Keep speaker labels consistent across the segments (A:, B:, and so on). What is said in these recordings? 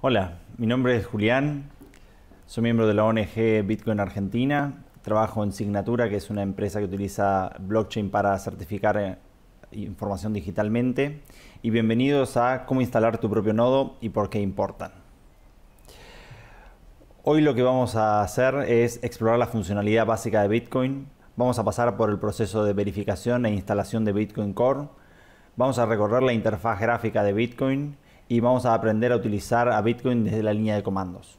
A: Hola, mi nombre es Julián, soy miembro de la ONG Bitcoin Argentina, trabajo en Signatura, que es una empresa que utiliza blockchain para certificar eh, información digitalmente, y bienvenidos a cómo instalar tu propio nodo y por qué importan. Hoy lo que vamos a hacer es explorar la funcionalidad básica de Bitcoin, vamos a pasar por el proceso de verificación e instalación de Bitcoin Core, vamos a recorrer la interfaz gráfica de Bitcoin, y vamos a aprender a utilizar a Bitcoin desde la línea de comandos.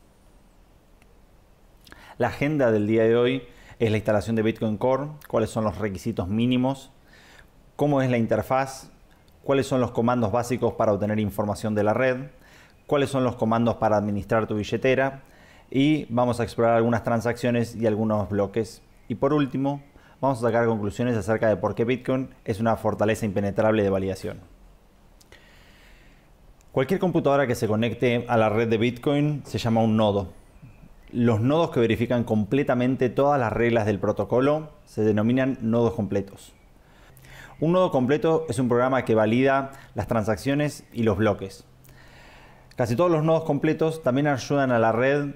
A: La agenda del día de hoy es la instalación de Bitcoin Core, cuáles son los requisitos mínimos, cómo es la interfaz, cuáles son los comandos básicos para obtener información de la red, cuáles son los comandos para administrar tu billetera y vamos a explorar algunas transacciones y algunos bloques. Y por último, vamos a sacar conclusiones acerca de por qué Bitcoin es una fortaleza impenetrable de validación. Cualquier computadora que se conecte a la red de Bitcoin se llama un nodo. Los nodos que verifican completamente todas las reglas del protocolo se denominan nodos completos. Un nodo completo es un programa que valida las transacciones y los bloques. Casi todos los nodos completos también ayudan a la red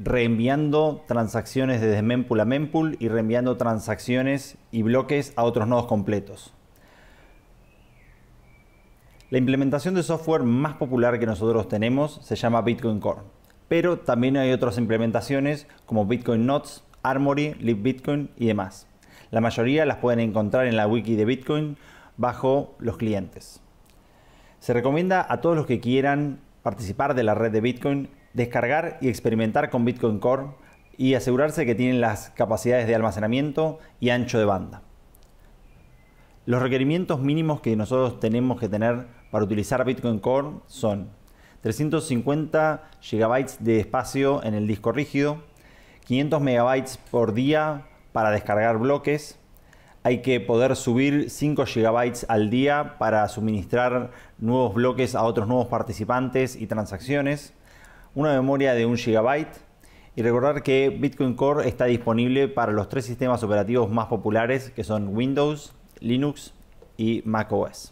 A: reenviando transacciones desde mempool a mempool y reenviando transacciones y bloques a otros nodos completos. La implementación de software más popular que nosotros tenemos se llama Bitcoin Core, pero también hay otras implementaciones como Bitcoin Notes, Armory, LibBitcoin y demás. La mayoría las pueden encontrar en la wiki de Bitcoin bajo los clientes. Se recomienda a todos los que quieran participar de la red de Bitcoin descargar y experimentar con Bitcoin Core y asegurarse que tienen las capacidades de almacenamiento y ancho de banda. Los requerimientos mínimos que nosotros tenemos que tener para utilizar Bitcoin Core son 350 GB de espacio en el disco rígido, 500 MB por día para descargar bloques, hay que poder subir 5 GB al día para suministrar nuevos bloques a otros nuevos participantes y transacciones, una memoria de 1 GB y recordar que Bitcoin Core está disponible para los tres sistemas operativos más populares que son Windows, Linux y macOS.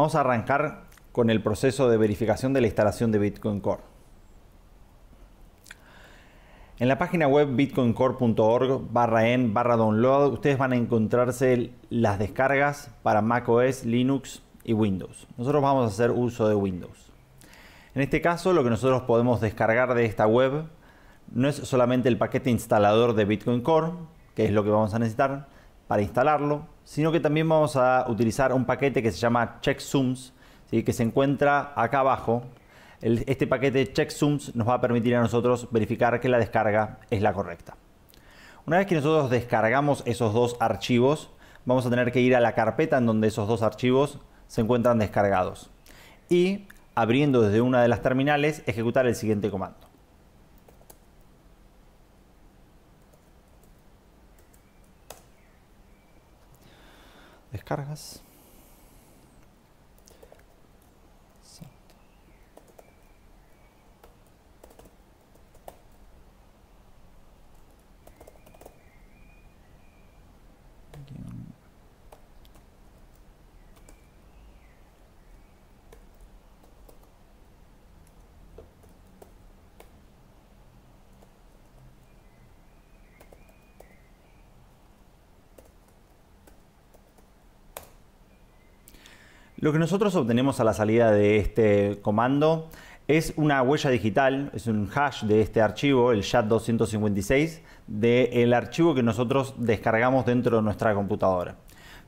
A: Vamos a arrancar con el proceso de verificación de la instalación de Bitcoin Core. En la página web bitcoincore.org barra en barra download ustedes van a encontrarse las descargas para macOS, Linux y Windows. Nosotros vamos a hacer uso de Windows. En este caso lo que nosotros podemos descargar de esta web no es solamente el paquete instalador de Bitcoin Core, que es lo que vamos a necesitar, para instalarlo, sino que también vamos a utilizar un paquete que se llama checksums, que se encuentra acá abajo. este paquete checksums nos va a permitir a nosotros verificar que la descarga es la correcta. Una vez que nosotros descargamos esos dos archivos, vamos a tener que ir a la carpeta en donde esos dos archivos se encuentran descargados y abriendo desde una de las terminales ejecutar el siguiente comando. cargas. Lo que nosotros obtenemos a la salida de este comando es una huella digital, es un hash de este archivo, el SHA-256, del archivo que nosotros descargamos dentro de nuestra computadora.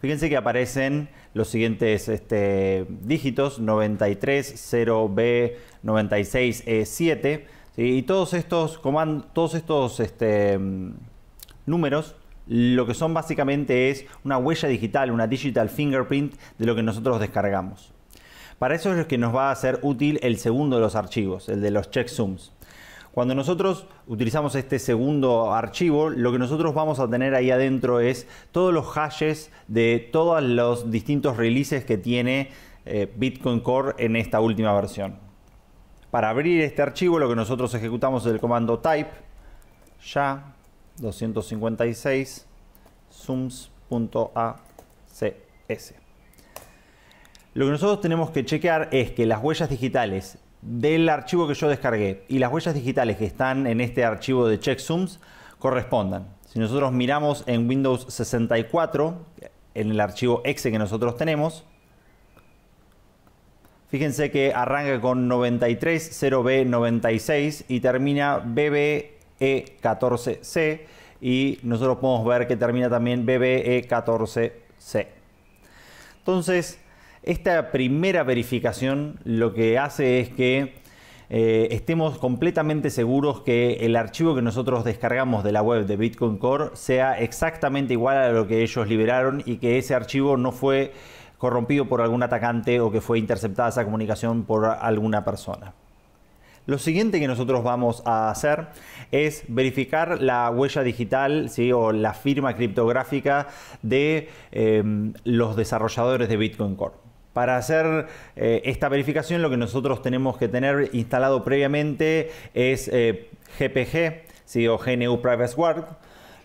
A: Fíjense que aparecen los siguientes este, dígitos, 930B96E7, e 7 y todos estos, comandos, todos estos este, números lo que son básicamente es una huella digital, una digital fingerprint de lo que nosotros descargamos. Para eso es lo que nos va a ser útil el segundo de los archivos, el de los checksums. Cuando nosotros utilizamos este segundo archivo, lo que nosotros vamos a tener ahí adentro es todos los hashes de todos los distintos releases que tiene eh, Bitcoin Core en esta última versión. Para abrir este archivo, lo que nosotros ejecutamos es el comando type ya 256 Lo que nosotros tenemos que chequear es que las huellas digitales del archivo que yo descargué y las huellas digitales que están en este archivo de checksums correspondan. Si nosotros miramos en Windows 64, en el archivo exe que nosotros tenemos, fíjense que arranca con 930B96 y termina BB e14C y nosotros podemos ver que termina también BBE14C. Entonces, esta primera verificación lo que hace es que eh, estemos completamente seguros que el archivo que nosotros descargamos de la web de Bitcoin Core sea exactamente igual a lo que ellos liberaron y que ese archivo no fue corrompido por algún atacante o que fue interceptada esa comunicación por alguna persona. Lo siguiente que nosotros vamos a hacer es verificar la huella digital ¿sí? o la firma criptográfica de em, los desarrolladores de Bitcoin Core. Para hacer eh, esta verificación lo que nosotros tenemos que tener instalado previamente es GPG eh, o GNU Privacy Guard.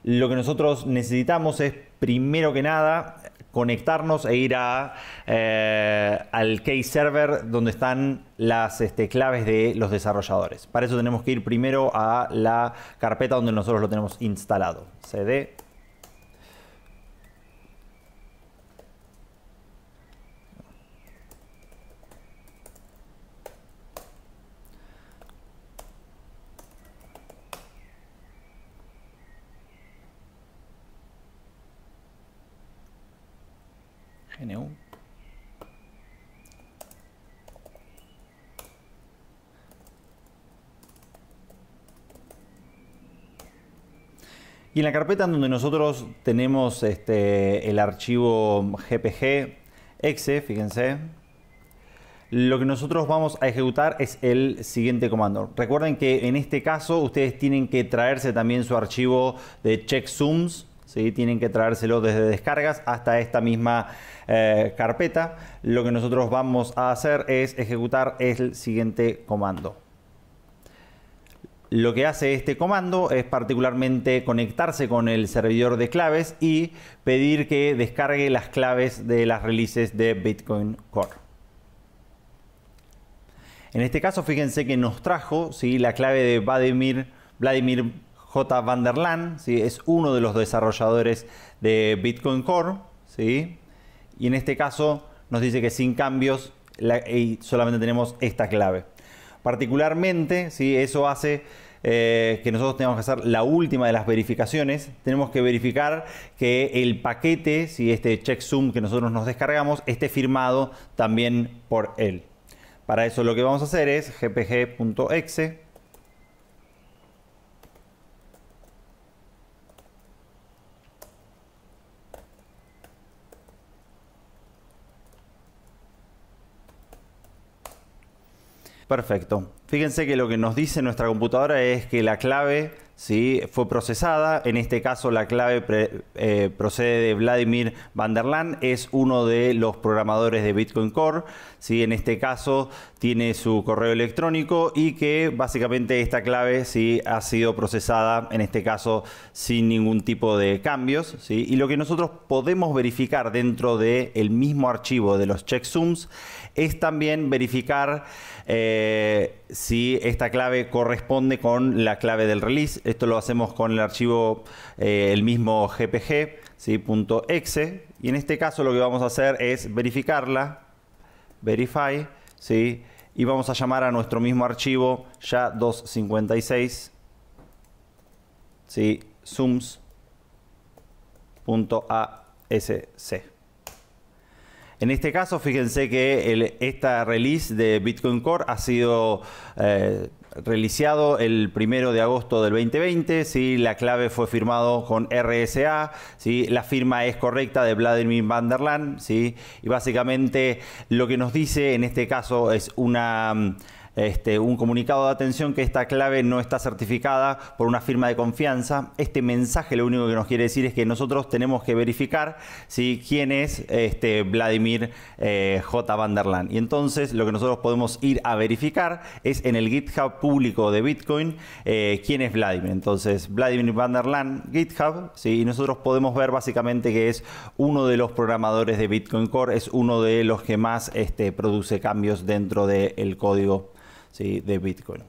A: Lo que nosotros necesitamos es primero que nada conectarnos e ir a eh, al case server donde están las este, claves de los desarrolladores. Para eso tenemos que ir primero a la carpeta donde nosotros lo tenemos instalado. cd Y en la carpeta donde nosotros tenemos este, el archivo GPG, exe, fíjense, lo que nosotros vamos a ejecutar es el siguiente comando. Recuerden que en este caso ustedes tienen que traerse también su archivo de checksums, ¿sí? tienen que traérselo desde descargas hasta esta misma eh, carpeta. Lo que nosotros vamos a hacer es ejecutar el siguiente comando. Lo que hace este comando es particularmente conectarse con el servidor de claves y pedir que descargue las claves de las releases de Bitcoin Core. En este caso, fíjense que nos trajo la clave de Vladimir, Vladimir J. van der Laan, es uno de los desarrolladores de Bitcoin Core. ¿sí? Y en este caso nos dice que sin cambios y solamente tenemos esta clave particularmente, si eso hace eh, que nosotros tengamos que hacer la última de las verificaciones. Tenemos que verificar que el paquete, si este checksum que nosotros nos descargamos, esté firmado también por él. Para eso lo que vamos a hacer es gpg.exe Perfecto. Fíjense que lo que nos dice nuestra computadora es que la clave ¿sí? fue procesada. En este caso, la clave eh, procede de Vladimir Vanderland, es uno de los programadores de Bitcoin Core. ¿sí? En este caso, tiene su correo electrónico y que básicamente esta clave ¿sí? ha sido procesada, en este caso, sin ningún tipo de cambios. Y lo que nosotros podemos verificar dentro del mismo archivo de los checksums es también verificar eh, si esta clave corresponde con la clave del release. Esto lo hacemos con el archivo, eh, el mismo gpg, .exe. Y en este caso lo que vamos a hacer es verificarla, verify, ¿sí? y vamos a llamar a nuestro mismo archivo ya 256, ¿sí? zooms.asc. En este caso, fíjense que esta release de Bitcoin Core ha sido eh, el primero de agosto del 2020, ¿sí? la clave fue firmado con RSA, ¿sí? la firma es correcta de Vladimir van der ¿sí? y básicamente lo que nos dice en este caso es una... Este, un comunicado de atención que esta clave no está certificada por una firma de confianza. Este mensaje lo único que nos quiere decir es que nosotros tenemos que verificar quién es este, Vladimir eh, J. van Y entonces lo que nosotros podemos ir a verificar es en el GitHub público de Bitcoin eh, quién es Vladimir. Entonces, Vladimir van GitHub, y nosotros podemos ver básicamente que es uno de los programadores de Bitcoin Core, es uno de los que más este, produce cambios dentro del código de Bitcoin.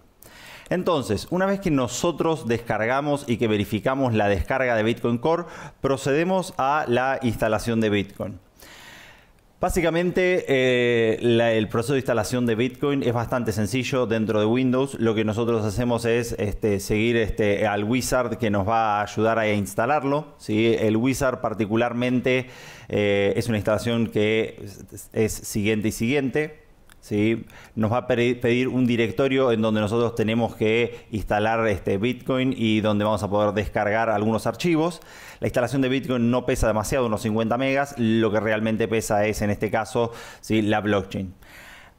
A: Entonces, una vez que nosotros descargamos y que verificamos la descarga de Bitcoin Core, procedemos a la instalación de Bitcoin. Básicamente, eh, el proceso de instalación de Bitcoin es bastante sencillo dentro de Windows. Lo que nosotros hacemos es este, seguir este, al wizard que nos va a ayudar a instalarlo. El wizard particularmente eh, es una instalación que es siguiente y siguiente. Nos va a pedir un directorio en donde nosotros tenemos que instalar este Bitcoin y donde vamos a poder descargar algunos archivos. La instalación de Bitcoin no pesa demasiado, unos 50 megas. Lo que realmente pesa es, en este caso, la blockchain.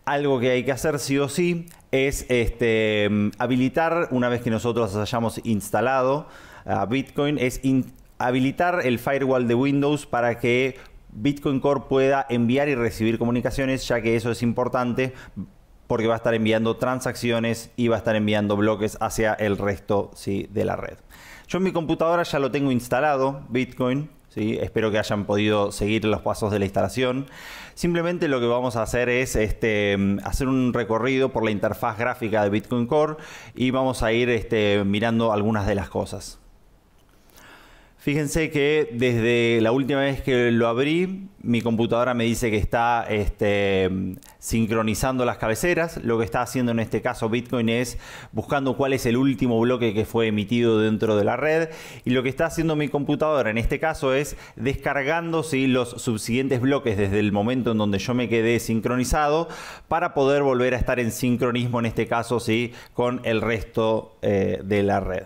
A: Algo que hay que hacer sí o sí es este, habilitar, una vez que nosotros hayamos instalado ah, Bitcoin, es habilitar el firewall de Windows para que Bitcoin Core pueda enviar y recibir comunicaciones, ya que eso es importante porque va a estar enviando transacciones y va a estar enviando bloques hacia el resto de la red. Yo en mi computadora ya lo tengo instalado, Bitcoin. Espero que hayan podido seguir los pasos de la instalación. Simplemente lo que vamos a hacer es este, hacer un recorrido por la interfaz gráfica de Bitcoin Core y vamos a ir este, mirando algunas de las cosas. Fíjense que desde la última vez que lo abrí, mi computadora me dice que está este, sincronizando las cabeceras. Lo que está haciendo en este caso Bitcoin es buscando cuál es el último bloque que fue emitido dentro de la red. Y lo que está haciendo mi computadora en este caso es descargando los subsiguientes bloques desde el momento en donde yo me quedé sincronizado para poder volver a estar en sincronismo en este caso ¿sí? con el resto eh, de la red.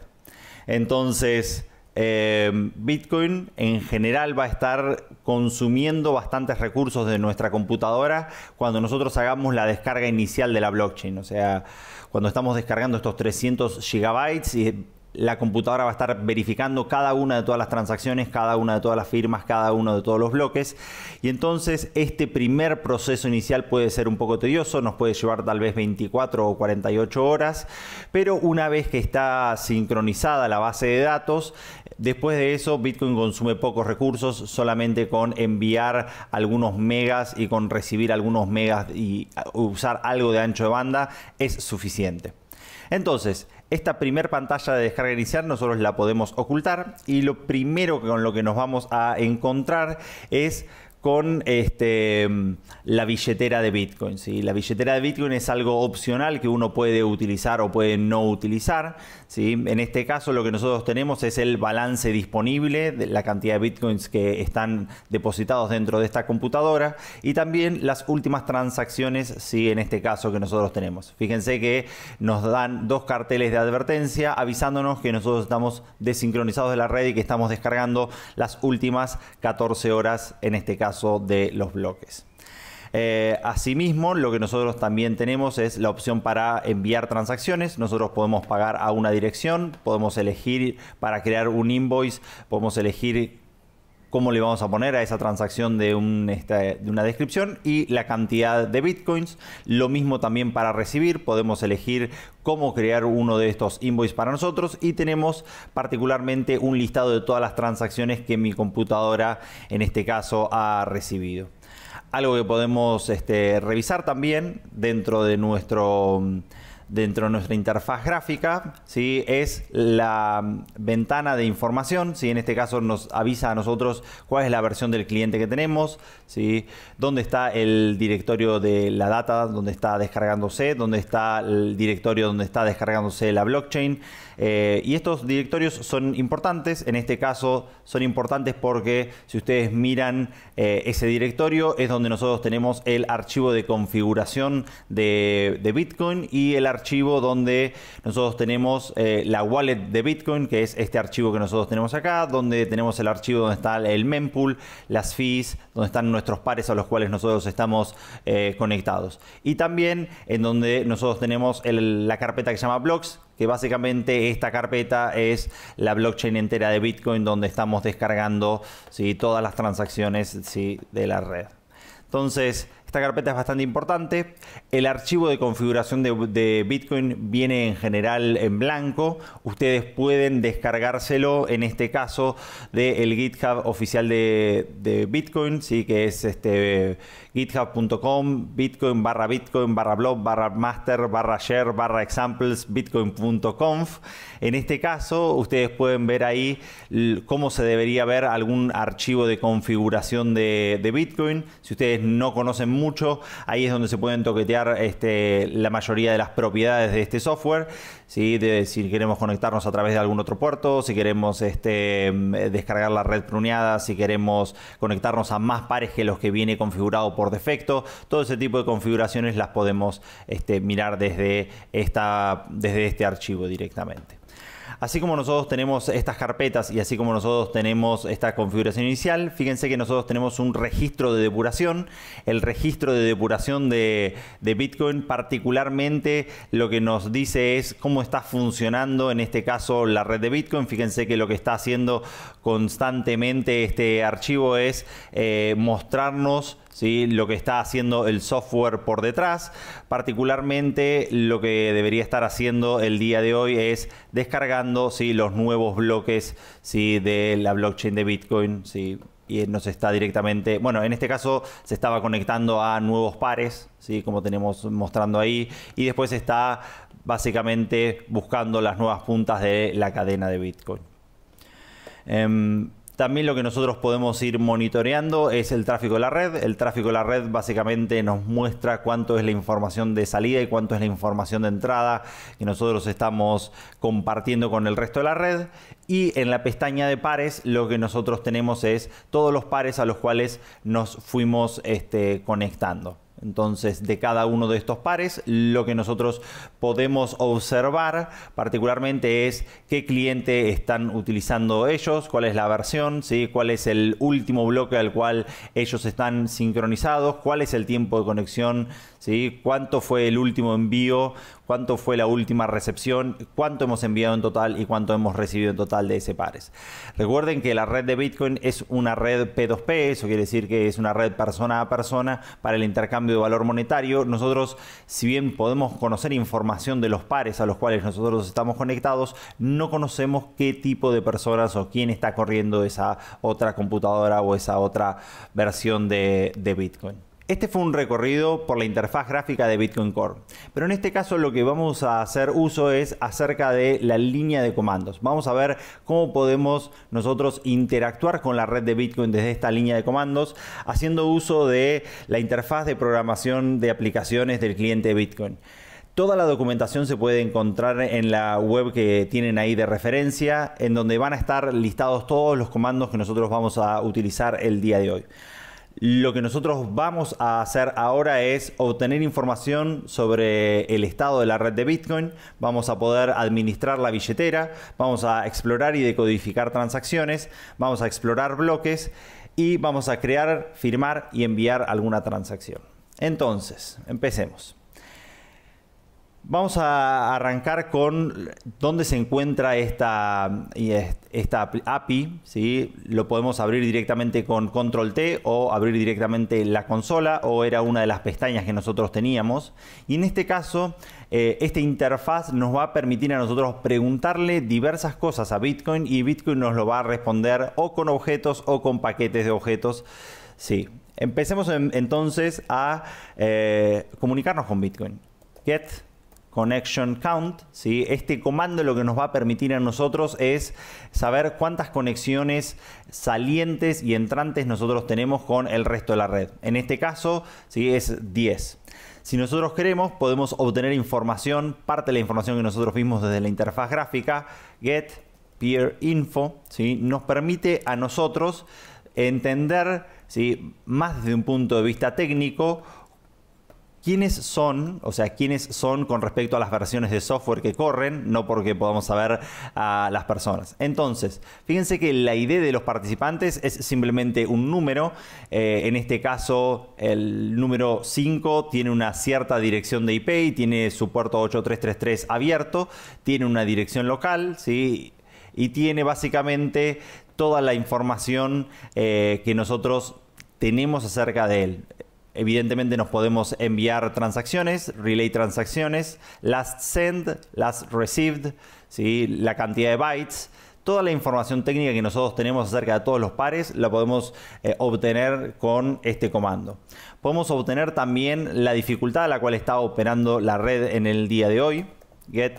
A: Entonces... Em, Bitcoin en general va a estar consumiendo bastantes recursos de nuestra computadora cuando nosotros hagamos la descarga inicial de la blockchain. O sea, cuando estamos descargando estos 300 gigabytes y la computadora va a estar verificando cada una de todas las transacciones, cada una de todas las firmas, cada uno de todos los bloques. Y entonces este primer proceso inicial puede ser un poco tedioso, nos puede llevar tal vez 24 o 48 horas, pero una vez que está sincronizada la base de datos, Después de eso, Bitcoin consume pocos recursos, solamente con enviar algunos megas y con recibir algunos megas y usar algo de ancho de banda es suficiente. Entonces, esta primer pantalla de descarga inicial nosotros la podemos ocultar y lo primero con lo que nos vamos a encontrar es con este, la billetera de Bitcoin. La billetera de Bitcoin es algo opcional que uno puede utilizar o puede no utilizar. ¿sí? En este caso lo que nosotros tenemos es el balance disponible, de la cantidad de Bitcoins que están depositados dentro de esta computadora y también las últimas transacciones, ¿sí? en este caso que nosotros tenemos. Fíjense que nos dan dos carteles de advertencia avisándonos que nosotros estamos desincronizados de la red y que estamos descargando las últimas 14 horas en este caso de los bloques. Eh, asimismo, lo que nosotros también tenemos es la opción para enviar transacciones. Nosotros podemos pagar a una dirección, podemos elegir para crear un invoice, podemos elegir cómo le vamos a poner a esa transacción de, una descripción y la cantidad de bitcoins. Lo mismo también para recibir, podemos elegir cómo crear uno de estos invoices para nosotros y tenemos particularmente un listado de todas las transacciones que mi computadora en este caso ha recibido. Algo que podemos este, revisar también dentro de nuestro dentro de nuestra interfaz gráfica, ¿sí? es la ventana de información, ¿sí? en este caso nos avisa a nosotros cuál es la versión del cliente que tenemos, ¿sí? dónde está el directorio de la data, donde está descargándose, dónde está el directorio donde está descargándose la blockchain. Eh, y estos directorios son importantes, en este caso son importantes porque si ustedes miran eh, ese directorio es donde nosotros tenemos el archivo de configuración de, de Bitcoin y el archivo donde nosotros tenemos eh, la wallet de Bitcoin, que es este archivo que nosotros tenemos acá, donde tenemos el archivo donde está el mempool, las fees, donde están nuestros pares a los cuales nosotros estamos eh, conectados. Y también en donde nosotros tenemos la carpeta que se llama blocks, que básicamente esta carpeta es la blockchain entera de Bitcoin donde estamos descargando todas las transacciones de la red. Entonces, esta carpeta es bastante importante. El archivo de configuración de, Bitcoin viene en general en blanco. Ustedes pueden descargárselo, en este caso, del GitHub oficial de, Bitcoin, ¿sí? que es este, github.com, bitcoin barra bitcoin barra blog barra master barra share barra examples bitcoin.conf. En este caso, ustedes pueden ver ahí cómo se debería ver algún archivo de configuración de, de Bitcoin. Si ustedes no conocen mucho, Ahí es donde se pueden toquetear este, la mayoría de las propiedades de este software. si queremos conectarnos a través de algún otro puerto, si queremos este, descargar la red pruneada, si queremos conectarnos a más pares que los que viene configurado por defecto. Todo ese tipo de configuraciones las podemos este, mirar desde este archivo directamente. Así como nosotros tenemos estas carpetas y así como nosotros tenemos esta configuración inicial, fíjense que nosotros tenemos un registro de depuración. El registro de depuración de, Bitcoin particularmente lo que nos dice es cómo está funcionando en este caso la red de Bitcoin. Fíjense que lo que está haciendo constantemente este archivo es eh, mostrarnos ¿sí? lo que está haciendo el software por detrás. Particularmente lo que debería estar haciendo el día de hoy es descargando ¿sí? los nuevos bloques ¿sí? de la blockchain de Bitcoin. ¿sí? y eh, nos está directamente, bueno, en este caso se estaba conectando a nuevos pares, ¿sí? como tenemos mostrando ahí, y después está básicamente buscando las nuevas puntas de la cadena de Bitcoin. Em, también lo que nosotros podemos ir monitoreando es el tráfico de la red. El tráfico de la red básicamente nos muestra cuánto es la información de salida y cuánto es la información de entrada que nosotros estamos compartiendo con el resto de la red. Y en la pestaña de pares lo que nosotros tenemos es todos los pares a los cuales nos fuimos este, conectando. Entonces, de cada uno de estos pares, lo que nosotros podemos observar particularmente es qué cliente están utilizando ellos, cuál es la versión, ¿sí? cuál es el último bloque al cual ellos están sincronizados, cuál es el tiempo de conexión, ¿sí? cuánto fue el último envío cuánto fue la última recepción, cuánto hemos enviado en total y cuánto hemos recibido en total de ese pares. Recuerden que la red de Bitcoin es una red P2P, eso quiere decir que es una red persona a persona para el intercambio de valor monetario. Nosotros, si bien podemos conocer información de los pares a los cuales nosotros estamos conectados, no conocemos qué tipo de personas o quién está corriendo esa otra computadora o esa otra versión de, de Bitcoin. Este fue un recorrido por la interfaz gráfica de Bitcoin Core, pero en este caso lo que vamos a hacer uso es acerca de la línea de comandos. Vamos a ver cómo podemos nosotros interactuar con la red de Bitcoin desde esta línea de comandos, haciendo uso de la interfaz de programación de aplicaciones del cliente Bitcoin. Toda la documentación se puede encontrar en la web que tienen ahí de referencia, en donde van a estar listados todos los comandos que nosotros vamos a utilizar el día de hoy. Lo que nosotros vamos a hacer ahora es obtener información sobre el estado de la red de Bitcoin, vamos a poder administrar la billetera, vamos a explorar y decodificar transacciones, vamos a explorar bloques y vamos a crear, firmar y enviar alguna transacción. Entonces, empecemos. Vamos a arrancar con dónde se encuentra esta, esta API. Lo podemos abrir directamente con Control T o abrir directamente la consola o era una de las pestañas que nosotros teníamos. Y en este caso, eh, esta interfaz nos va a permitir a nosotros preguntarle diversas cosas a Bitcoin y Bitcoin nos lo va a responder o con objetos o con paquetes de objetos. Sí. Empecemos entonces a eh, comunicarnos con Bitcoin. Get connection count. ¿sí? Este comando lo que nos va a permitir a nosotros es saber cuántas conexiones salientes y entrantes nosotros tenemos con el resto de la red. En este caso ¿sí? es 10. Si nosotros queremos, podemos obtener información, parte de la información que nosotros vimos desde la interfaz gráfica, get peer info, ¿sí? nos permite a nosotros entender ¿sí? más desde un punto de vista técnico quiénes son, o sea, quiénes son con respecto a las versiones de software que corren, no porque podamos saber a las personas. Entonces, fíjense que la idea de los participantes es simplemente un número. Eh, en este caso, el número 5 tiene una cierta dirección de IP y tiene su puerto 8333 abierto, tiene una dirección local, ¿sí? Y tiene básicamente toda la información eh, que nosotros tenemos acerca de él. Evidentemente nos podemos enviar transacciones, relay transacciones, last send, last received, ¿sí? la cantidad de bytes. Toda la información técnica que nosotros tenemos acerca de todos los pares la podemos eh, obtener con este comando. Podemos obtener también la dificultad a la cual está operando la red en el día de hoy. Get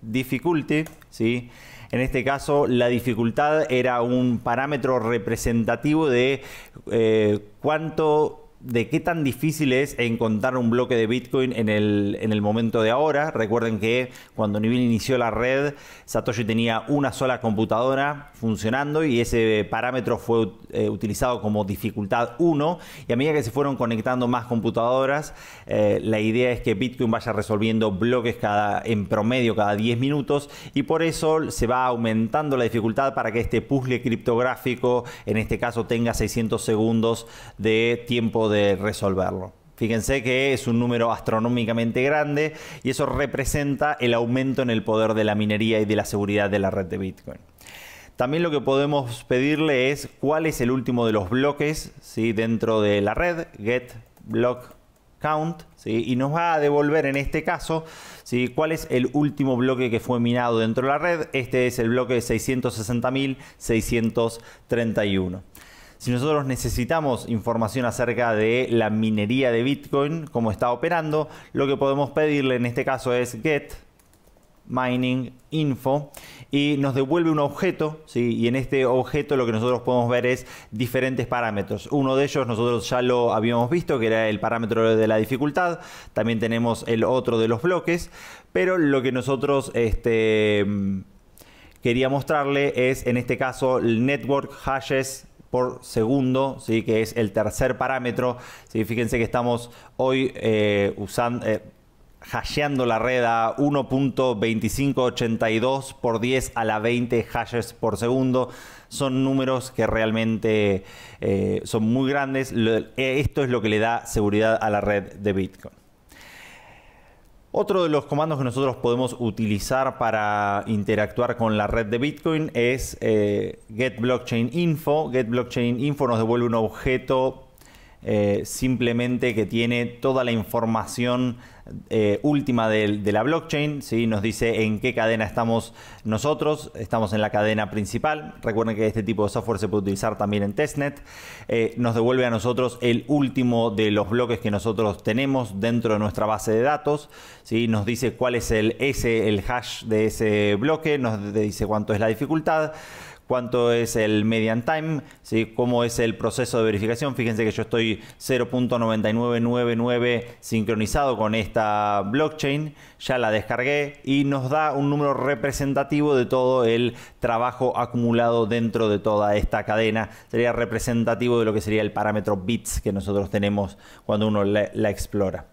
A: difficulty, ¿sí? En este caso, la dificultad era un parámetro representativo de eh, cuánto de qué tan difícil es encontrar un bloque de Bitcoin en el, en el momento de ahora. Recuerden que cuando Nivel inició la red, Satoshi tenía una sola computadora funcionando y ese parámetro fue eh, utilizado como dificultad 1. Y a medida que se fueron conectando más computadoras, eh, la idea es que Bitcoin vaya resolviendo bloques cada, en promedio cada 10 minutos y por eso se va aumentando la dificultad para que este puzzle criptográfico, en este caso, tenga 600 segundos de tiempo de resolverlo. Fíjense que es un número astronómicamente grande y eso representa el aumento en el poder de la minería y de la seguridad de la red de Bitcoin. También lo que podemos pedirle es cuál es el último de los bloques ¿sí? dentro de la red, get block count, y nos va a devolver en este caso ¿sí? cuál es el último bloque que fue minado dentro de la red. Este es el bloque de 660.631. Si nosotros necesitamos información acerca de la minería de Bitcoin, cómo está operando, lo que podemos pedirle en este caso es get mining info y nos devuelve un objeto y en este objeto lo que nosotros podemos ver es diferentes parámetros uno de ellos nosotros ya lo habíamos visto que era el parámetro de la dificultad también tenemos el otro de los bloques pero lo que nosotros este, mm, quería mostrarle es en este caso el network hashes por segundo, ¿sí? que es el tercer parámetro. Fíjense que estamos hoy eh, usando, eh, hasheando la red a 1.2582 por 10 a la 20 hashes por segundo. Son números que realmente eh, son muy grandes. Esto es lo que le da seguridad a la red de Bitcoin. Otro de los comandos que nosotros podemos utilizar para interactuar con la red de Bitcoin es eh, get blockchain info. Get blockchain info nos devuelve un objeto eh, simplemente que tiene toda la información eh, última de, la blockchain, ¿sí? nos dice en qué cadena estamos nosotros, estamos en la cadena principal, recuerden que este tipo de software se puede utilizar también en testnet, eh, nos devuelve a nosotros el último de los bloques que nosotros tenemos dentro de nuestra base de datos, ¿sí? nos dice cuál es el el hash de ese bloque, nos dice cuánto es la dificultad, cuánto es el median time, cómo es el proceso de verificación. Fíjense que yo estoy 0.9999 sincronizado con esta blockchain, ya la descargué y nos da un número representativo de todo el trabajo acumulado dentro de toda esta cadena. Sería representativo de lo que sería el parámetro bits que nosotros tenemos cuando uno la, explora.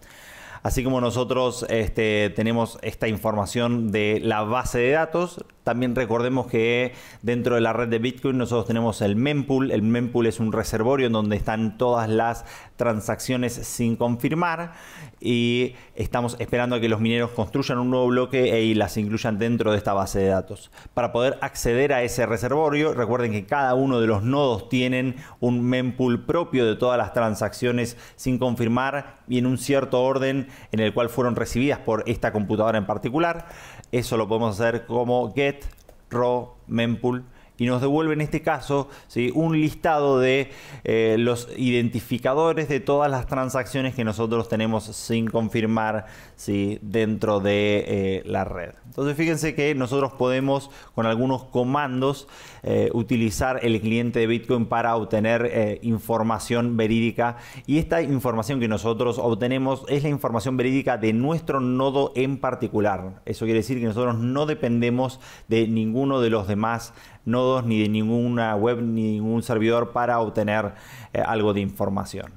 A: Así como nosotros este, tenemos esta información de la base de datos, también recordemos que dentro de la red de Bitcoin nosotros tenemos el mempool. El mempool es un reservorio en donde están todas las transacciones sin confirmar y estamos esperando a que los mineros construyan un nuevo bloque e y las incluyan dentro de esta base de datos. Para poder acceder a ese reservorio, recuerden que cada uno de los nodos tienen un mempool propio de todas las transacciones sin confirmar y en un cierto orden en el cual fueron recibidas por esta computadora en particular. Eso lo podemos hacer como get, row mempool y nos devuelve en este caso ¿sí? un listado de eh, los identificadores de todas las transacciones que nosotros tenemos sin confirmar ¿sí? dentro de eh, la red. Entonces fíjense que nosotros podemos con algunos comandos eh, utilizar el cliente de Bitcoin para obtener información verídica y esta información que nosotros obtenemos es la información verídica de nuestro nodo en particular. Eso quiere decir que nosotros no dependemos de ninguno de los demás nodos ni de ninguna web ni ningún servidor para obtener eh, algo de información.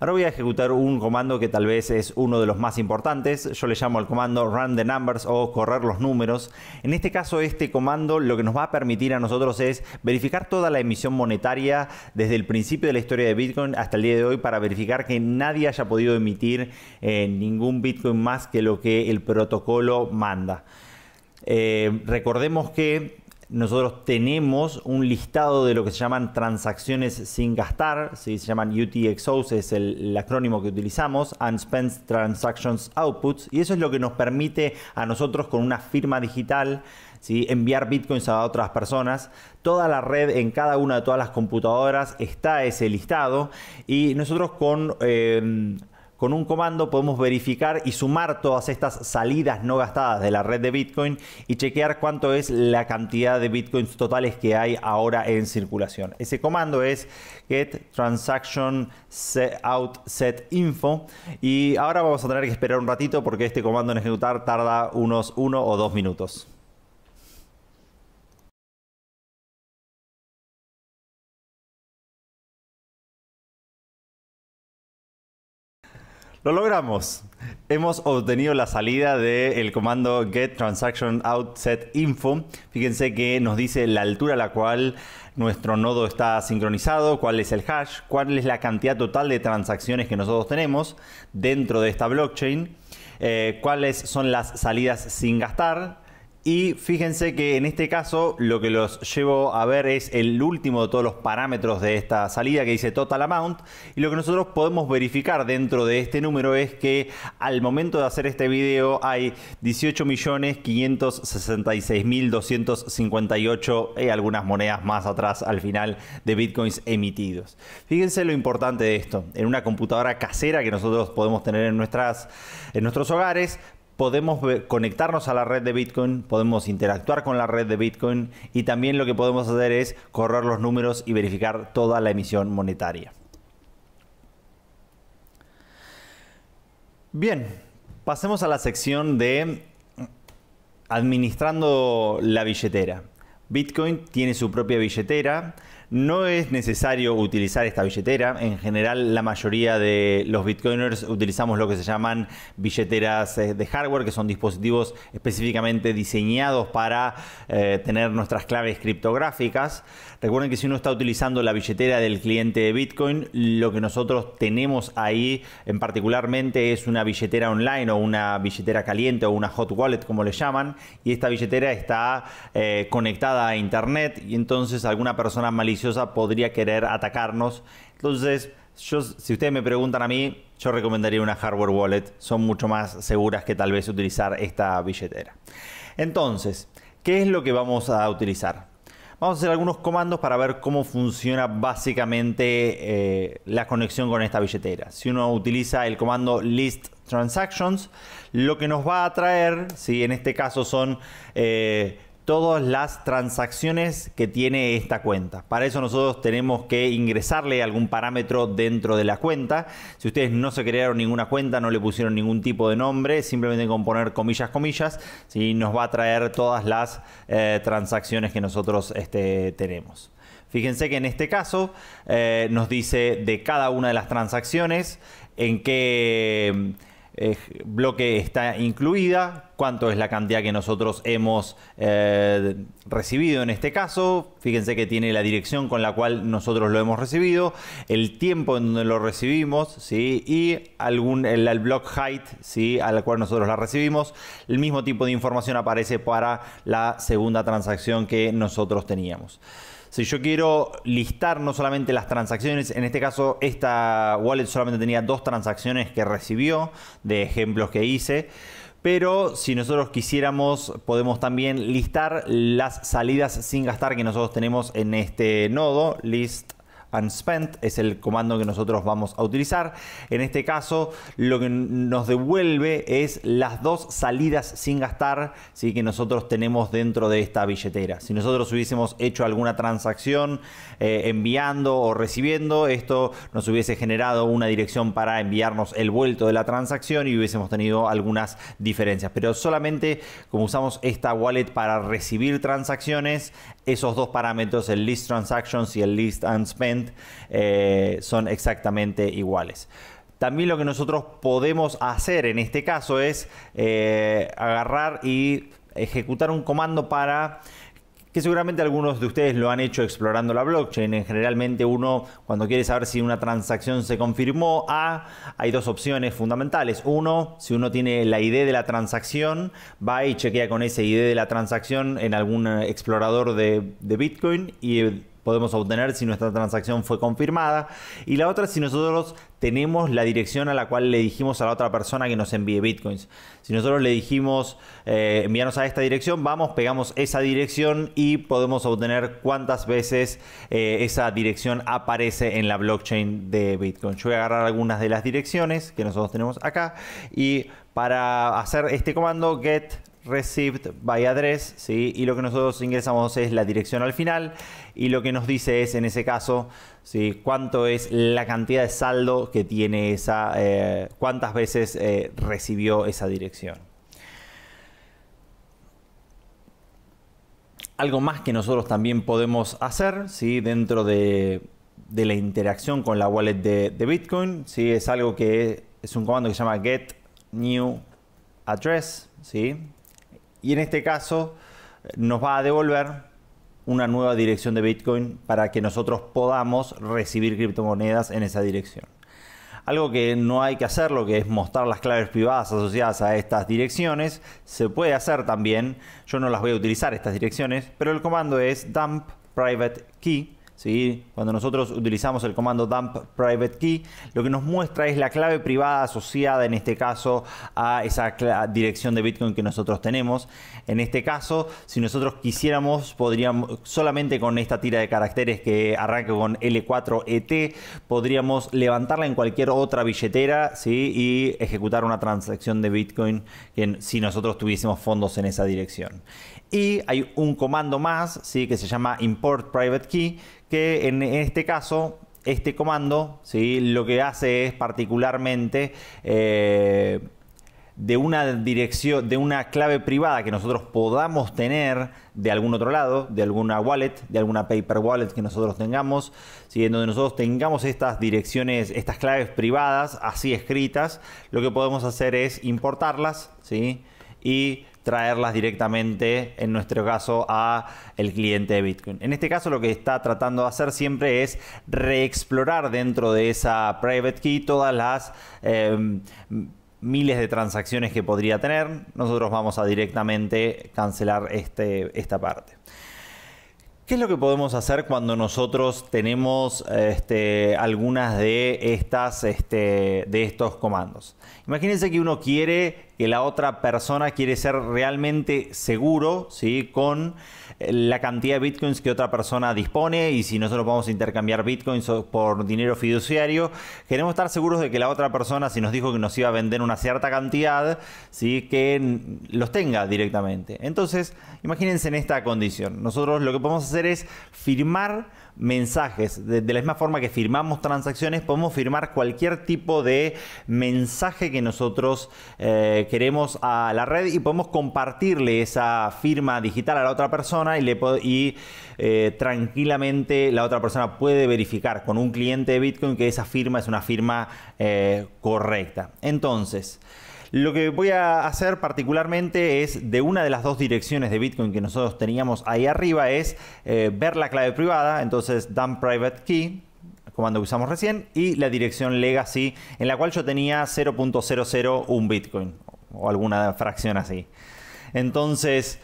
A: Ahora voy a ejecutar un comando que tal vez es uno de los más importantes. Yo le llamo el comando run the numbers o correr los números. En este caso, este comando lo que nos va a permitir a nosotros es verificar toda la emisión monetaria desde el principio de la historia de Bitcoin hasta el día de hoy para verificar que nadie haya podido emitir eh, ningún Bitcoin más que lo que el protocolo manda. Eh, recordemos que nosotros tenemos un listado de lo que se llaman transacciones sin gastar, se llaman UTXOs, es el, acrónimo que utilizamos, Unspent Transactions Outputs, y eso es lo que nos permite a nosotros con una firma digital enviar bitcoins a otras personas. Toda la red, en cada una de todas las computadoras está ese listado, y nosotros con... Eh, con un comando podemos verificar y sumar todas estas salidas no gastadas de la red de Bitcoin y chequear cuánto es la cantidad de Bitcoins totales que hay ahora en circulación. Ese comando es get transaction info y ahora vamos a tener que esperar un ratito porque este comando en ejecutar tarda unos 1 o 2 minutos. Lo logramos. Hemos obtenido la salida del comando get transaction info. Fíjense que nos dice la altura a la cual nuestro nodo está sincronizado, cuál es el hash, cuál es la cantidad total de transacciones que nosotros tenemos dentro de esta blockchain, eh, cuáles son las salidas sin gastar, y fíjense que en este caso lo que los llevo a ver es el último de todos los parámetros de esta salida que dice total amount. Y lo que nosotros podemos verificar dentro de este número es que al momento de hacer este video hay 18.566.258 y eh, algunas monedas más atrás al final de bitcoins emitidos. Fíjense lo importante de esto. En una computadora casera que nosotros podemos tener en, nuestras, en nuestros hogares podemos conectarnos a la red de Bitcoin, podemos interactuar con la red de Bitcoin y también lo que podemos hacer es correr los números y verificar toda la emisión monetaria. Bien, pasemos a la sección de administrando la billetera. Bitcoin tiene su propia billetera. No es necesario utilizar esta billetera. En general, la mayoría de los bitcoiners utilizamos lo que se llaman billeteras eh, de hardware, que son dispositivos específicamente diseñados para eh, tener nuestras claves criptográficas. Recuerden que si uno está utilizando la billetera del cliente de Bitcoin, lo que nosotros tenemos ahí en particularmente es una billetera online o una billetera caliente o una hot wallet, como le llaman, y esta billetera está eh, conectada a internet y entonces alguna persona maliciosa podría querer atacarnos. Entonces, yo, si ustedes me preguntan a mí, yo recomendaría una hardware wallet. Son mucho más seguras que tal vez utilizar esta billetera. Entonces, ¿qué es lo que vamos a utilizar? Vamos a hacer algunos comandos para ver cómo funciona básicamente eh, la conexión con esta billetera. Si uno utiliza el comando list transactions, lo que nos va a traer, si en este caso son eh, todas las transacciones que tiene esta cuenta. Para eso nosotros tenemos que ingresarle algún parámetro dentro de la cuenta. Si ustedes no se crearon ninguna cuenta, no le pusieron ningún tipo de nombre, simplemente con poner comillas, comillas, ¿sí? nos va a traer todas las eh, transacciones que nosotros este, tenemos. Fíjense que en este caso eh, nos dice de cada una de las transacciones en qué eh, bloque está incluida, cuánto es la cantidad que nosotros hemos eh, recibido en este caso. Fíjense que tiene la dirección con la cual nosotros lo hemos recibido, el tiempo en donde lo recibimos, ¿sí? y algún, el, block height ¿sí? al cual nosotros la recibimos. El mismo tipo de información aparece para la segunda transacción que nosotros teníamos si yo quiero listar no solamente las transacciones, en este caso esta wallet solamente tenía dos transacciones que recibió de ejemplos que hice. Pero si nosotros quisiéramos, podemos también listar las salidas sin gastar que nosotros tenemos en este nodo, list Unspent spent es el comando que nosotros vamos a utilizar. En este caso, lo que nos devuelve es las dos salidas sin gastar ¿sí? que nosotros tenemos dentro de esta billetera. Si nosotros hubiésemos hecho alguna transacción eh, enviando o recibiendo, esto nos hubiese generado una dirección para enviarnos el vuelto de la transacción y hubiésemos tenido algunas diferencias. Pero solamente como usamos esta wallet para recibir transacciones, esos dos parámetros, el list transactions y el list unspent, eh, son exactamente iguales. También lo que nosotros podemos hacer en este caso es eh, agarrar y ejecutar un comando para que seguramente algunos de ustedes lo han hecho explorando la blockchain. Generalmente uno, cuando quiere saber si una transacción se confirmó, a, hay dos opciones fundamentales. Uno, si uno tiene la ID de la transacción, va y chequea con esa ID de la transacción en algún eh, explorador de, de Bitcoin y eh, podemos obtener si nuestra transacción fue confirmada y la otra si nosotros tenemos la dirección a la cual le dijimos a la otra persona que nos envíe bitcoins. Si nosotros le dijimos eh, envíanos a esta dirección, vamos, pegamos esa dirección y podemos obtener cuántas veces eh, esa dirección aparece en la blockchain de bitcoin. Yo voy a agarrar algunas de las direcciones que nosotros tenemos acá y para hacer este comando get received by address, ¿sí? y lo que nosotros ingresamos es la dirección al final, y lo que nos dice es, en ese caso, ¿sí? cuánto es la cantidad de saldo que tiene esa, eh, cuántas veces eh, recibió esa dirección. Algo más que nosotros también podemos hacer ¿sí? dentro de, la interacción con la wallet de, Bitcoin, ¿sí? es algo que es, un comando que se llama get new address, ¿sí? y en este caso nos va a devolver una nueva dirección de Bitcoin para que nosotros podamos recibir criptomonedas en esa dirección. Algo que no hay que hacer, lo que es mostrar las claves privadas asociadas a estas direcciones, se puede hacer también. Yo no las voy a utilizar estas direcciones, pero el comando es dump private key cuando nosotros utilizamos el comando dump private key, lo que nos muestra es la clave privada asociada, en este caso, a esa dirección de Bitcoin que nosotros tenemos. En este caso, si nosotros quisiéramos, podríamos, solamente con esta tira de caracteres que arranca con L4ET, podríamos levantarla en cualquier otra billetera, ¿sí? Y ejecutar una transacción de Bitcoin si nosotros tuviésemos fondos en esa dirección. Y hay un comando más, ¿sí? que se llama import private key, que en este caso este comando ¿sí? lo que hace es particularmente eh, de una dirección, de una clave privada que nosotros podamos tener de algún otro lado, de alguna wallet, de alguna paper wallet que nosotros tengamos, en donde nosotros tengamos estas direcciones, estas claves privadas así escritas, lo que podemos hacer es importarlas ¿sí? y traerlas directamente, en nuestro caso, a el cliente de Bitcoin. En este caso, lo que está tratando de hacer siempre es reexplorar dentro de esa private key todas las em, miles de transacciones que podría tener. Nosotros vamos a directamente cancelar este, esta parte. ¿Qué es lo que podemos hacer cuando nosotros tenemos este, algunas de estas este, de estos comandos? Imagínense que uno quiere que la otra persona quiere ser realmente seguro, ¿sí? Con la cantidad de bitcoins que otra persona dispone y si nosotros vamos a intercambiar bitcoins por dinero fiduciario, queremos estar seguros de que la otra persona, si nos dijo que nos iba a vender una cierta cantidad, ¿sí? que los tenga directamente. Entonces, imagínense en esta condición. Nosotros lo que podemos hacer es firmar mensajes. De, la misma forma que firmamos transacciones, podemos firmar cualquier tipo de mensaje que nosotros eh, queremos a la red y podemos compartirle esa firma digital a la otra persona y, le y eh, tranquilamente la otra persona puede verificar con un cliente de Bitcoin que esa firma es una firma eh, correcta. Entonces, lo que voy a hacer particularmente es de una de las dos direcciones de Bitcoin que nosotros teníamos ahí arriba es eh, ver la clave privada, entonces dump private key comando que usamos recién, y la dirección legacy, en la cual yo tenía 0.001 Bitcoin, o alguna fracción así. Entonces,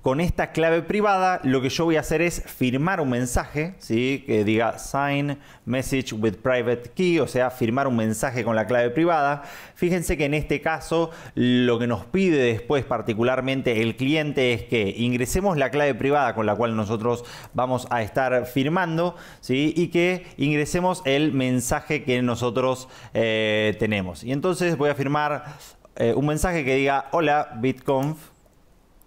A: con esta clave privada, lo que yo voy a hacer es firmar un mensaje, ¿sí? que diga sign message with private key, o sea, firmar un mensaje con la clave privada. Fíjense que en este caso lo que nos pide después particularmente el cliente es que ingresemos la clave privada con la cual nosotros vamos a estar firmando ¿sí? y que ingresemos el mensaje que nosotros eh, tenemos. Y entonces voy a firmar eh, un mensaje que diga hola bitconf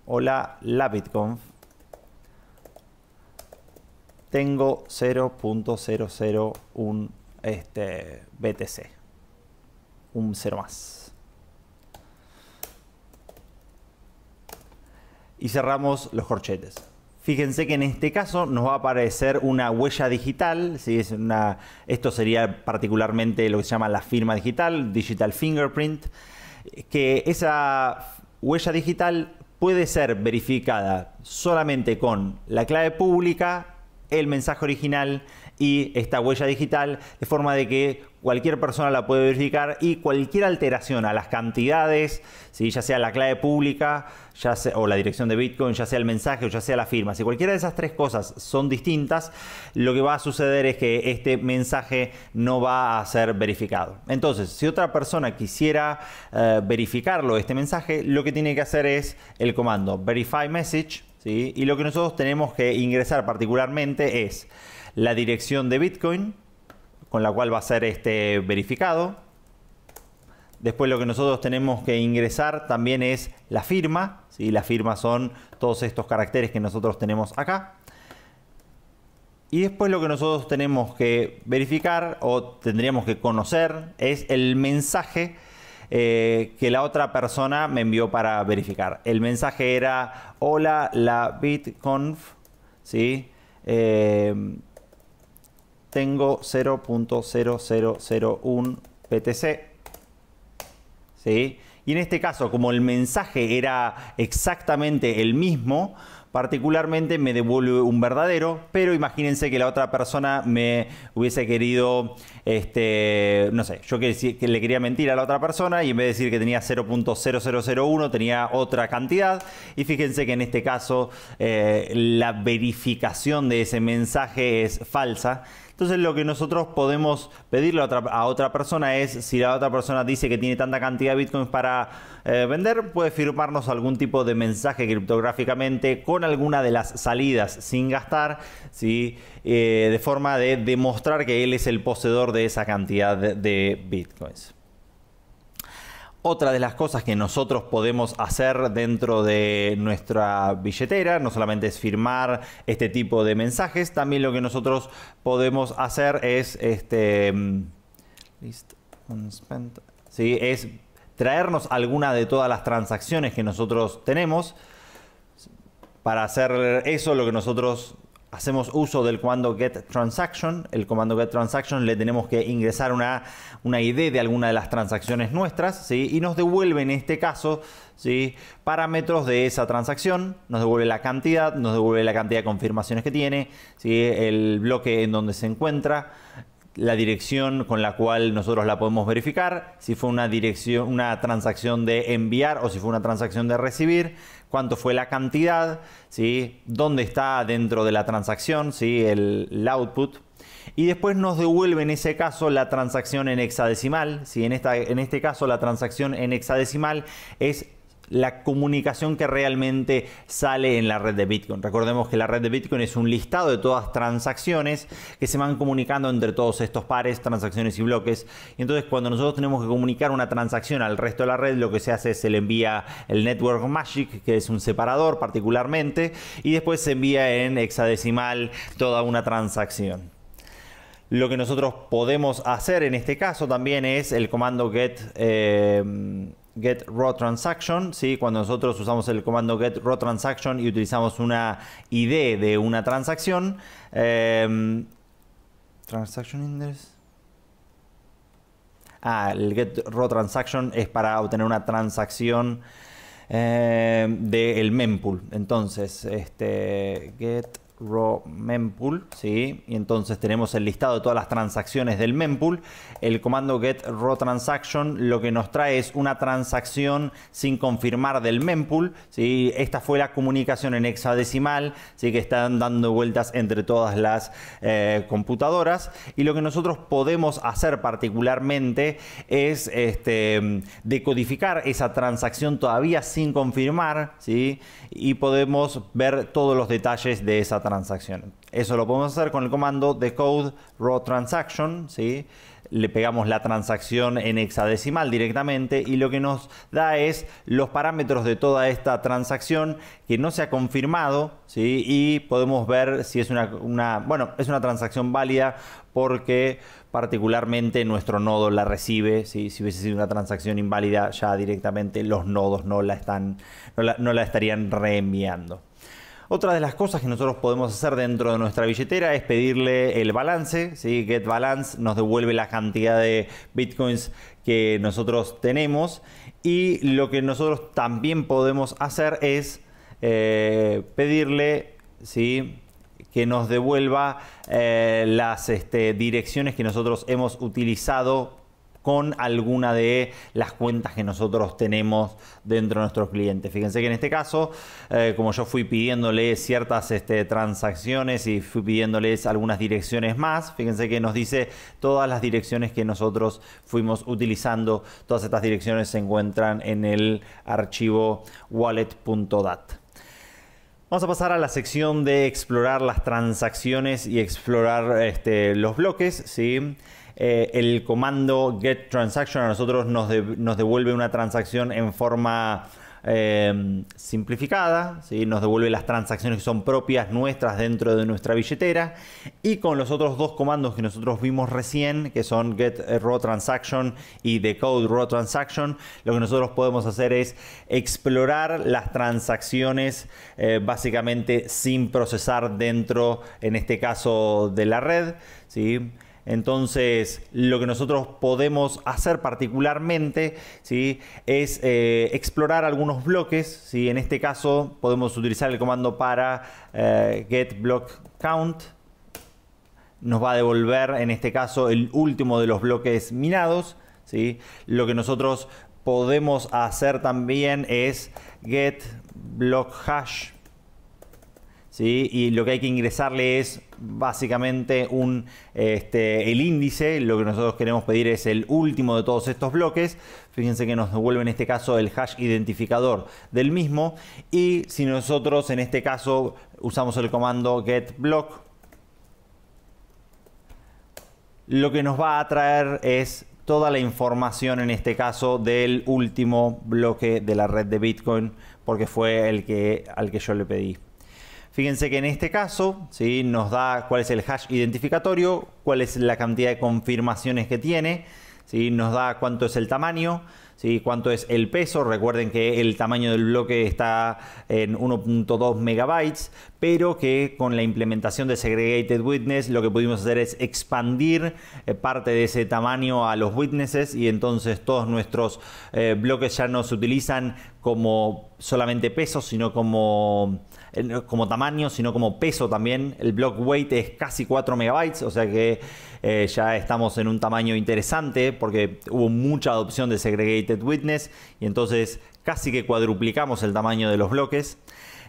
A: Hola, LapidConf. Tengo 0.001 este, BTC. Un cero más. Y cerramos los corchetes. Fíjense que en este caso nos va a aparecer una huella digital, si es una, esto sería particularmente lo que se llama la firma digital, digital fingerprint, que esa huella digital puede ser verificada solamente con la clave pública, el mensaje original y esta huella digital, de forma de que cualquier persona la puede verificar y cualquier alteración a las cantidades, si ya sea la clave pública ya o la dirección de Bitcoin, ya sea el mensaje o ya sea la firma, si cualquiera de esas tres cosas son distintas, lo que va a suceder es que este mensaje no va a ser verificado. Entonces, si otra persona quisiera eh, verificarlo, este mensaje, lo que tiene que hacer es el comando verify message y lo que nosotros tenemos que ingresar particularmente es la dirección de Bitcoin, con la cual va a ser este, verificado. Después lo que nosotros tenemos que ingresar también es la firma. si La firma son todos estos caracteres que nosotros tenemos acá. Y después lo que nosotros tenemos que verificar o tendríamos que conocer es el mensaje eh, que la otra persona me envió para verificar. El mensaje era, hola, la BitConf, ¿sí? Eh, tengo 0.0001 PTC. ¿Sí? Y en este caso, como el mensaje era exactamente el mismo, particularmente me devuelve un verdadero, pero imagínense que la otra persona me hubiese querido, este, no sé, yo que, le quería mentir a la otra persona y en vez de decir que tenía 0.0001 tenía otra cantidad y fíjense que en este caso eh, la verificación de ese mensaje es falsa entonces lo que nosotros podemos pedirle a otra, persona es, si la otra persona dice que tiene tanta cantidad de bitcoins para eh, vender, puede firmarnos algún tipo de mensaje criptográficamente con alguna de las salidas sin gastar, eh, de forma de demostrar que él es el poseedor de esa cantidad de bitcoins. Otra de las cosas que nosotros podemos hacer dentro de nuestra billetera no solamente es firmar este tipo de mensajes, también lo que nosotros podemos hacer es este mm, list es traernos alguna de todas las transacciones que nosotros tenemos. Para hacer eso, lo que nosotros hacemos uso del comando get transaction. El comando get transaction le tenemos que ingresar una, una ID de alguna de las transacciones nuestras ¿sí? y nos devuelve en este caso ¿sí? parámetros de esa transacción, nos devuelve la cantidad, nos devuelve la cantidad de confirmaciones que tiene, ¿sí? el bloque en donde se encuentra, la dirección con la cual nosotros la podemos verificar, si fue una, dirección, una transacción de enviar o si fue una transacción de recibir, cuánto fue la cantidad, ¿sí? dónde está dentro de la transacción ¿sí? el, output, y después nos devuelve en ese caso la transacción en hexadecimal. en, esta, en este caso la transacción en hexadecimal es la comunicación que realmente sale en la red de Bitcoin. Recordemos que la red de Bitcoin es un listado de todas transacciones que se van comunicando entre todos estos pares, transacciones y bloques. Y entonces cuando nosotros tenemos que comunicar una transacción al resto de la red, lo que se hace es se le envía el Network Magic, que es un separador particularmente, y después se envía en hexadecimal toda una transacción. Lo que nosotros podemos hacer en este caso también es el comando get... Eh, get raw transaction, ¿sí? cuando nosotros usamos el comando get raw transaction y utilizamos una ID de una transacción. Em, transaction index. Ah, el get raw transaction es para obtener una transacción em, del mempool. Entonces, este get Raw Mempool, ¿sí? Y entonces tenemos el listado de todas las transacciones del mempool. El comando get raw transaction lo que nos trae es una transacción sin confirmar del mempool, Esta fue la comunicación en hexadecimal, ¿sí? Que están dando vueltas entre todas las eh, computadoras. Y lo que nosotros podemos hacer particularmente es este, decodificar esa transacción todavía sin confirmar, ¿sí? Y podemos ver todos los detalles de esa transacción transacción. Eso lo podemos hacer con el comando decode raw transaction, le pegamos la transacción en hexadecimal directamente y lo que nos da es los parámetros de toda esta transacción que no se ha confirmado ¿sí? y podemos ver si es una, bueno, es una transacción válida porque particularmente nuestro nodo la recibe, si si hubiese sido una transacción inválida ya directamente los nodos no la, están, no la, no la estarían reenviando. Otra de las cosas que nosotros podemos hacer dentro de nuestra billetera es pedirle el balance. ¿sí? Get balance nos devuelve la cantidad de bitcoins que nosotros tenemos. Y lo que nosotros también podemos hacer es eh, pedirle ¿sí? que nos devuelva eh, las este, direcciones que nosotros hemos utilizado con alguna de las cuentas que nosotros tenemos dentro de nuestros clientes. Fíjense que en este caso, eh, como yo fui pidiéndole ciertas este, transacciones y fui pidiéndoles algunas direcciones más, fíjense que nos dice todas las direcciones que nosotros fuimos utilizando. Todas estas direcciones se encuentran en el archivo wallet.dat. Vamos a pasar a la sección de explorar las transacciones y explorar este, los bloques. ¿sí? Eh, el comando get transaction a nosotros nos, devuelve una transacción en forma em, simplificada, ¿sí? nos devuelve las transacciones que son propias nuestras dentro de nuestra billetera y con los otros dos comandos que nosotros vimos recién, que son get raw transaction y decode raw transaction, lo que nosotros podemos hacer es explorar las transacciones eh, básicamente sin procesar dentro, en este caso, de la red, ¿sí? Entonces, lo que nosotros podemos hacer particularmente ¿sí? es eh, explorar algunos bloques. ¿sí? En este caso, podemos utilizar el comando para getBlockCount. Eh, get block count. Nos va a devolver, en este caso, el último de los bloques minados. ¿sí? Lo que nosotros podemos hacer también es get block hash. Y lo que hay que ingresarle es básicamente un, este, el índice. Lo que nosotros queremos pedir es el último de todos estos bloques. Fíjense que nos devuelve en este caso el hash identificador del mismo. Y si nosotros en este caso usamos el comando getBlock, lo que nos va a traer es toda la información en este caso del último bloque de la red de Bitcoin porque fue el que, al que yo le pedí. Fíjense que en este caso ¿sí? nos da cuál es el hash identificatorio, cuál es la cantidad de confirmaciones que tiene, ¿sí? nos da cuánto es el tamaño, ¿sí? cuánto es el peso. Recuerden que el tamaño del bloque está en 1.2 megabytes, pero que con la implementación de Segregated Witness lo que pudimos hacer es expandir eh, parte de ese tamaño a los witnesses y entonces todos nuestros eh, bloques ya no se utilizan como solamente pesos, sino como como tamaño, sino como peso también. El block weight es casi 4 megabytes, o sea que eh, ya estamos en un tamaño interesante porque hubo mucha adopción de Segregated Witness y entonces casi que cuadruplicamos el tamaño de los bloques.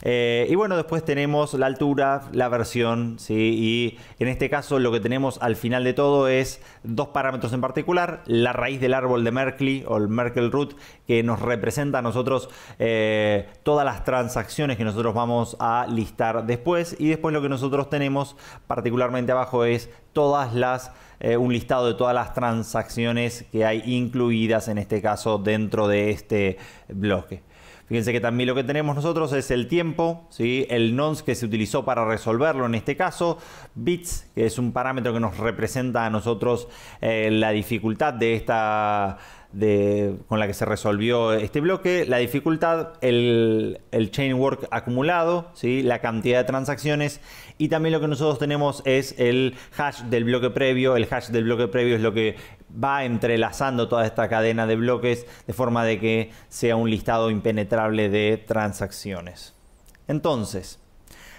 A: Eh, y bueno, después tenemos la altura, la versión, ¿sí? y en este caso lo que tenemos al final de todo es dos parámetros en particular, la raíz del árbol de Merkley o el Merkle root, que nos representa a nosotros eh, todas las transacciones que nosotros vamos a listar después, y después lo que nosotros tenemos particularmente abajo es todas las eh, un listado de todas las transacciones que hay incluidas en este caso dentro de este bloque. Fíjense que también lo que tenemos nosotros es el tiempo, ¿sí? el nonce que se utilizó para resolverlo en este caso, bits, que es un parámetro que nos representa a nosotros eh, la dificultad de esta... De, con la que se resolvió este bloque, la dificultad, el, el chain work acumulado, ¿sí? la cantidad de transacciones y también lo que nosotros tenemos es el hash del bloque previo. El hash del bloque previo es lo que va entrelazando toda esta cadena de bloques de forma de que sea un listado impenetrable de transacciones. Entonces,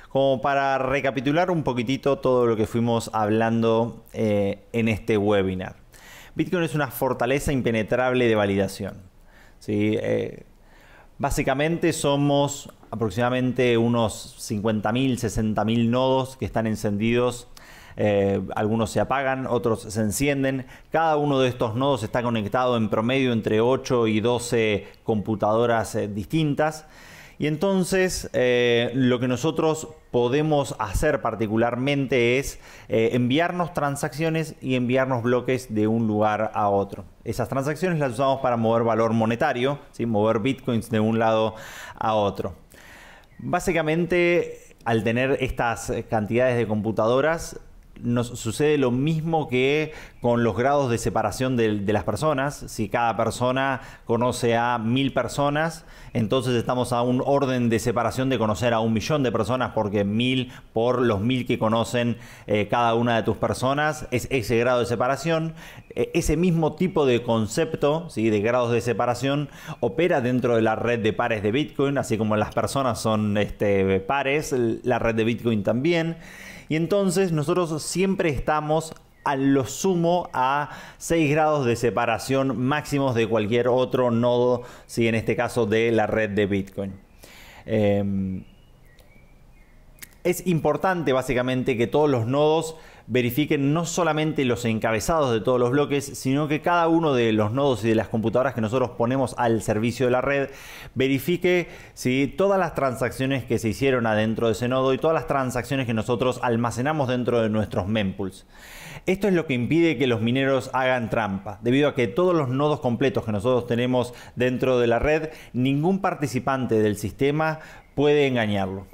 A: como para recapitular un poquitito todo lo que fuimos hablando eh, en este webinar. Bitcoin es una fortaleza impenetrable de validación. ¿sí? Eh, básicamente somos aproximadamente unos 50.000, 60.000 nodos que están encendidos. Eh, algunos se apagan, otros se encienden. Cada uno de estos nodos está conectado en promedio entre 8 y 12 computadoras eh, distintas. Y entonces eh, lo que nosotros podemos hacer particularmente es enviarnos transacciones y enviarnos bloques de un lugar a otro. Esas transacciones las usamos para mover valor monetario, mover bitcoins de un lado a otro. Básicamente, al tener estas eh, cantidades de computadoras, nos sucede lo mismo que con los grados de separación de, las personas. Si cada persona conoce a mil personas, entonces estamos a un orden de separación de conocer a un millón de personas, porque mil por los mil que conocen eh, cada una de tus personas es ese grado de separación. E, ese mismo tipo de concepto ¿sí? de grados de separación opera dentro de la red de pares de Bitcoin, así como las personas son este, pares, la red de Bitcoin también. Y entonces nosotros siempre estamos a lo sumo a 6 grados de separación máximos de cualquier otro nodo, si en este caso de la red de Bitcoin. Em, es importante básicamente que todos los nodos verifiquen no solamente los encabezados de todos los bloques, sino que cada uno de los nodos y de las computadoras que nosotros ponemos al servicio de la red verifique si todas las transacciones que se hicieron adentro de ese nodo y todas las transacciones que nosotros almacenamos dentro de nuestros mempools. Esto es lo que impide que los mineros hagan trampa, debido a que todos los nodos completos que nosotros tenemos dentro de la red, ningún participante del sistema puede engañarlo.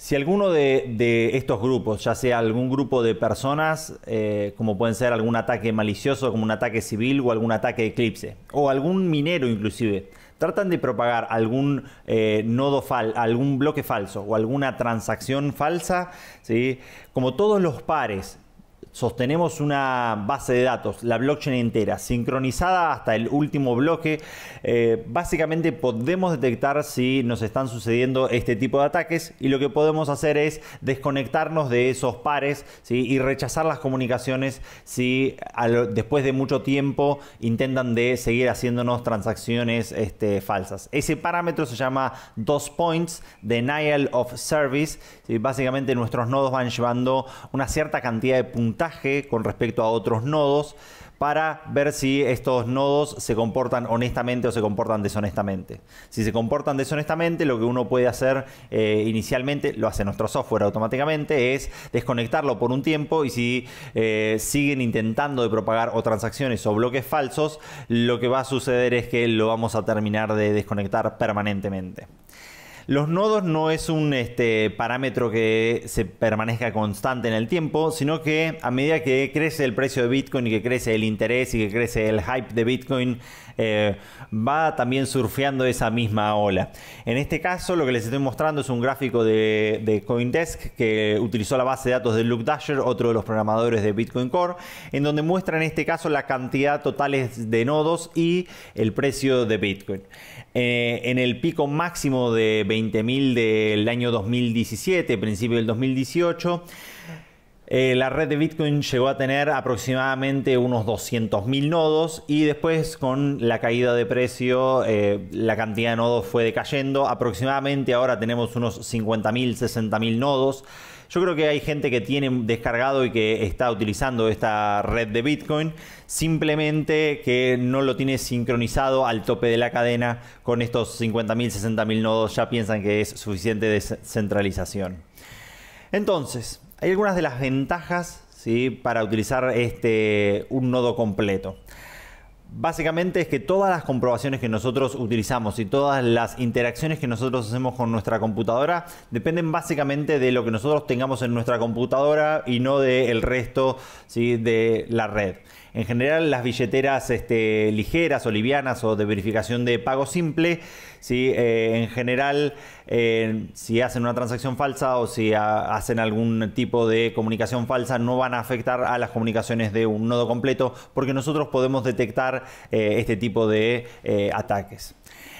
A: Si alguno de, estos grupos, ya sea algún grupo de personas, eh, como pueden ser algún ataque malicioso, como un ataque civil o algún ataque de eclipse, o algún minero inclusive, tratan de propagar algún eh, nodo fal algún bloque falso o alguna transacción falsa, ¿sí? como todos los pares sostenemos una base de datos, la blockchain entera, sincronizada hasta el último bloque, eh, básicamente podemos detectar si nos están sucediendo este tipo de ataques y lo que podemos hacer es desconectarnos de esos pares y rechazar las comunicaciones si después de mucho tiempo intentan de seguir haciéndonos transacciones este, falsas. Ese parámetro se llama DOS points, denial of service. Básicamente nuestros nodos van llevando una cierta cantidad de puntajes con respecto a otros nodos para ver si estos nodos se comportan honestamente o se comportan deshonestamente. Si se comportan deshonestamente, lo que uno puede hacer eh, inicialmente, lo hace nuestro software automáticamente, es desconectarlo por un tiempo y si eh, siguen intentando de propagar o transacciones o bloques falsos, lo que va a suceder es que lo vamos a terminar de desconectar permanentemente. Los nodos no es un este, parámetro que se permanezca constante en el tiempo, sino que a medida que crece el precio de Bitcoin y que crece el interés y que crece el hype de Bitcoin, eh, va también surfeando esa misma ola. En este caso, lo que les estoy mostrando es un gráfico de, de Coindesk que utilizó la base de datos de Luke Dasher, otro de los programadores de Bitcoin Core, en donde muestra en este caso la cantidad totales de nodos y el precio de Bitcoin. Eh, en el pico máximo de 20.000 del año 2017, principio del 2018, eh, la red de Bitcoin llegó a tener aproximadamente unos 200.000 nodos y después con la caída de precio eh, la cantidad de nodos fue decayendo. Aproximadamente ahora tenemos unos 50.000, 60.000 nodos. Yo creo que hay gente que tiene descargado y que está utilizando esta red de Bitcoin, simplemente que no lo tiene sincronizado al tope de la cadena con estos 50.000, 60.000 nodos, ya piensan que es suficiente descentralización. Entonces, hay algunas de las ventajas ¿sí? para utilizar este, un nodo completo. Básicamente es que todas las comprobaciones que nosotros utilizamos y todas las interacciones que nosotros hacemos con nuestra computadora dependen básicamente de lo que nosotros tengamos en nuestra computadora y no del resto ¿sí? de la red en general las billeteras este, ligeras o livianas o de verificación de pago simple, ¿sí? Eh, en general eh, si hacen una transacción falsa o si hacen algún tipo de comunicación falsa no van a afectar a las comunicaciones de un nodo completo porque nosotros podemos detectar eh, este tipo de ataques.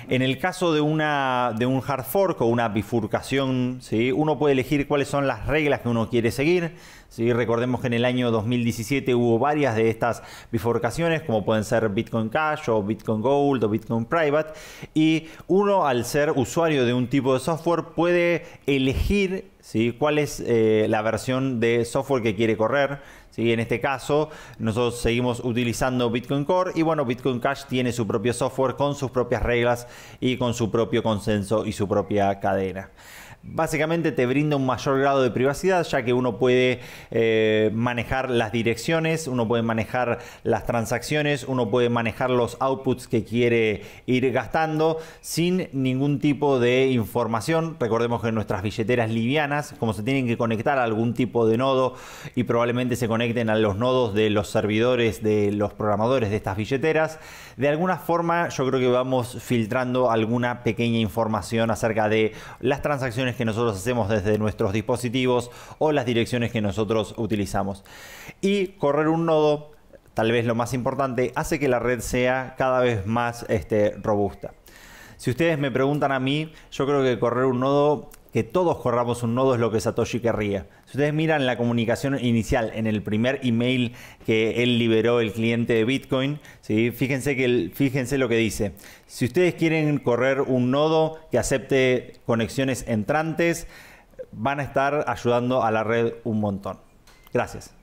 A: En el caso de, una, de un hard fork o una bifurcación, ¿sí? uno puede elegir cuáles son las reglas que uno quiere seguir. Recordemos que en el año 2017 hubo varias de estas bifurcaciones, como pueden ser Bitcoin Cash o Bitcoin Gold o Bitcoin Private, y uno al ser usuario de un tipo de software puede elegir cuál es eh, la versión de software que quiere correr. En este caso, nosotros seguimos utilizando Bitcoin Core y bueno, Bitcoin Cash tiene su propio software con sus propias reglas y con su propio consenso y su propia cadena básicamente te brinda un mayor grado de privacidad, ya que uno puede eh, manejar las direcciones, uno puede manejar las transacciones, uno puede manejar los outputs que quiere ir gastando sin ningún tipo de información. Recordemos que nuestras billeteras livianas, como se tienen que conectar a algún tipo de nodo y probablemente se conecten a los nodos de los servidores de los programadores de estas billeteras, de alguna forma yo creo que vamos filtrando alguna pequeña información acerca de las transacciones que nosotros hacemos desde nuestros dispositivos o las direcciones que nosotros utilizamos. Y correr un nodo, tal vez lo más importante, hace que la red sea cada vez más este, robusta. Si ustedes me preguntan a mí, yo creo que correr un nodo que todos corramos un nodo es lo que Satoshi querría. Si ustedes miran la comunicación inicial en el primer email que él liberó el cliente de Bitcoin, fíjense, que fíjense lo que dice. Si ustedes quieren correr un nodo que acepte conexiones entrantes, van a estar ayudando a la red un montón. Gracias.